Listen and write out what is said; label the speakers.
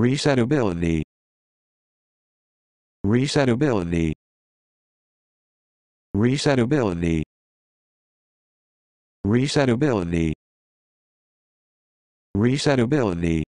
Speaker 1: Resetability. Resetability. Resetability. Resetability. Resetability.